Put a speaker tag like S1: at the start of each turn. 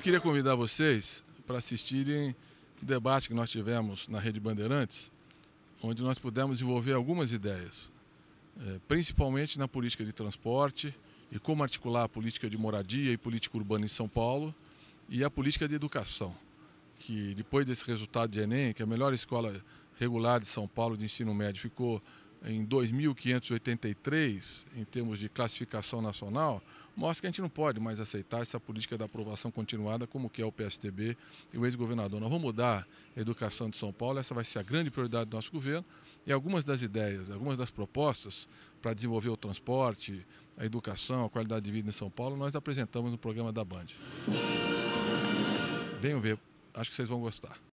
S1: Eu queria convidar vocês para assistirem o debate que nós tivemos na Rede Bandeirantes, onde nós pudemos envolver algumas ideias, é, principalmente na política de transporte e como articular a política de moradia e política urbana em São Paulo e a política de educação, que depois desse resultado de Enem, que a melhor escola regular de São Paulo de ensino médio ficou em 2.583, em termos de classificação nacional, mostra que a gente não pode mais aceitar essa política da aprovação continuada como que é o PSTB e o ex-governador. Nós vamos mudar a educação de São Paulo, essa vai ser a grande prioridade do nosso governo e algumas das ideias, algumas das propostas para desenvolver o transporte, a educação, a qualidade de vida em São Paulo, nós apresentamos no programa da Band. Venham ver, acho que vocês vão gostar.